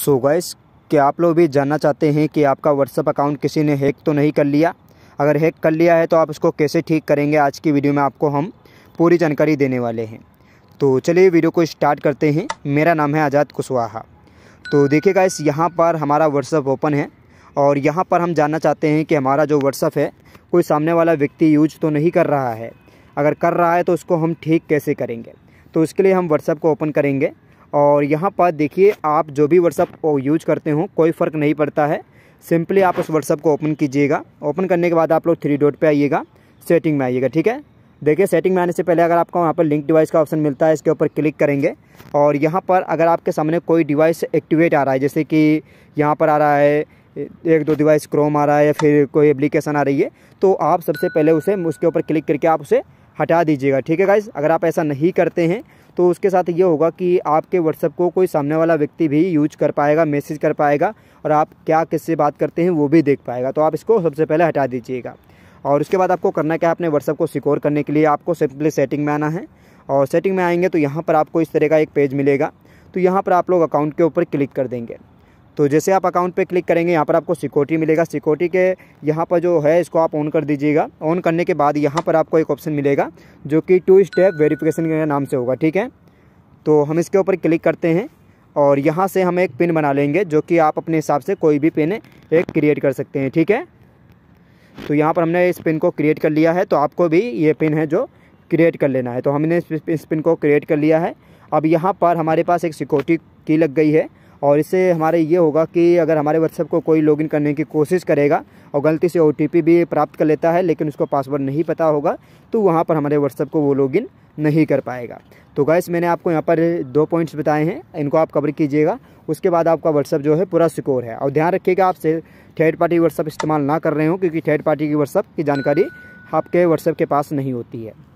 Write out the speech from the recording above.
सो so guys आप लोग भी जानना चाहते हैं कि आपका व्हाट्सअप अकाउंट किसी ने हैक तो नहीं कर लिया अगर हैक कर लिया है तो आप उसको कैसे ठीक करेंगे आज की वीडियो में आपको हम पूरी जानकारी देने वाले हैं तो चलिए वीडियो को स्टार्ट करते हैं मेरा नाम है आज़ाद कुशवाहा तो देखिए गाइस यहाँ पर हमारा व्हाट्सअप ओपन है और यहाँ पर हम जानना चाहते हैं कि हमारा जो व्हाट्सअप है कोई सामने वाला व्यक्ति यूज तो नहीं कर रहा है अगर कर रहा है तो उसको हम ठीक कैसे करेंगे तो उसके लिए हम व्हाट्सअप को ओपन करेंगे और यहाँ पर देखिए आप जो भी व्हाट्सअप यूज करते हो कोई फ़र्क नहीं पड़ता है सिंपली आप उस व्हाट्सअप को ओपन कीजिएगा ओपन करने के बाद आप लोग थ्री डॉट पे आइएगा सेटिंग में आइएगा ठीक है देखिए सेटिंग में आने से पहले अगर आपको वहाँ पर लिंक डिवाइस का ऑप्शन मिलता है इसके ऊपर क्लिक करेंगे और यहाँ पर अगर आपके सामने कोई डिवाइस एक्टिवेट आ रहा है जैसे कि यहाँ पर आ रहा है एक दो डिवाइस क्रोम आ रहा है या फिर कोई एप्लीकेशन आ रही है तो आप सबसे पहले उसे उसके ऊपर क्लिक करके आप उसे हटा दीजिएगा ठीक है गाइज अगर आप ऐसा नहीं करते हैं तो उसके साथ ये होगा कि आपके व्हाट्सअप को कोई सामने वाला व्यक्ति भी यूज कर पाएगा मैसेज कर पाएगा और आप क्या किससे बात करते हैं वो भी देख पाएगा तो आप इसको सबसे पहले हटा दीजिएगा और उसके बाद आपको करना क्या है अपने व्हाट्सअप को सिक्योर करने के लिए आपको सिंपली सेटिंग में आना है और सेटिंग में आएंगे तो यहाँ पर आपको इस तरह का एक पेज मिलेगा तो यहाँ पर आप लोग अकाउंट के ऊपर क्लिक कर देंगे तो जैसे आप अकाउंट पे क्लिक करेंगे यहाँ पर आपको सिक्योरिटी मिलेगा सिक्योरिटी के यहाँ पर जो है इसको आप ऑन कर दीजिएगा ऑन करने के बाद यहाँ पर आपको एक ऑप्शन मिलेगा जो कि टू स्टेप वेरिफिकेशन के नाम से होगा ठीक है तो हम इसके ऊपर क्लिक करते हैं और यहाँ से हम एक पिन बना लेंगे जो कि आप अपने हिसाब से कोई भी पिन एक क्रिएट कर सकते हैं ठीक है तो यहाँ पर हमने इस पिन को क्रिएट कर लिया है तो आपको भी ये पिन है जो क्रिएट कर लेना है तो हमने इस पिन को क्रिएट कर लिया है अब यहाँ पर हमारे पास एक सिक्योरिटी की लग गई है और इससे हमारे ये होगा कि अगर हमारे व्हाट्सएप को कोई लॉगिन करने की कोशिश करेगा और गलती से ओ भी प्राप्त कर लेता है लेकिन उसको पासवर्ड नहीं पता होगा तो वहाँ पर हमारे व्हाट्सएप को वो लॉगिन नहीं कर पाएगा तो गैस मैंने आपको यहाँ पर दो पॉइंट्स बताए हैं इनको आप कवर कीजिएगा उसके बाद आपका व्हाट्सअप जो है पूरा सिक्योर है और ध्यान रखिएगा आप थर्ड पार्टी व्हाट्सअप इस्तेमाल ना कर रहे हो क्योंकि थर्ड पार्टी की व्हाट्सअप की जानकारी आपके व्हाट्सएप के पास नहीं होती है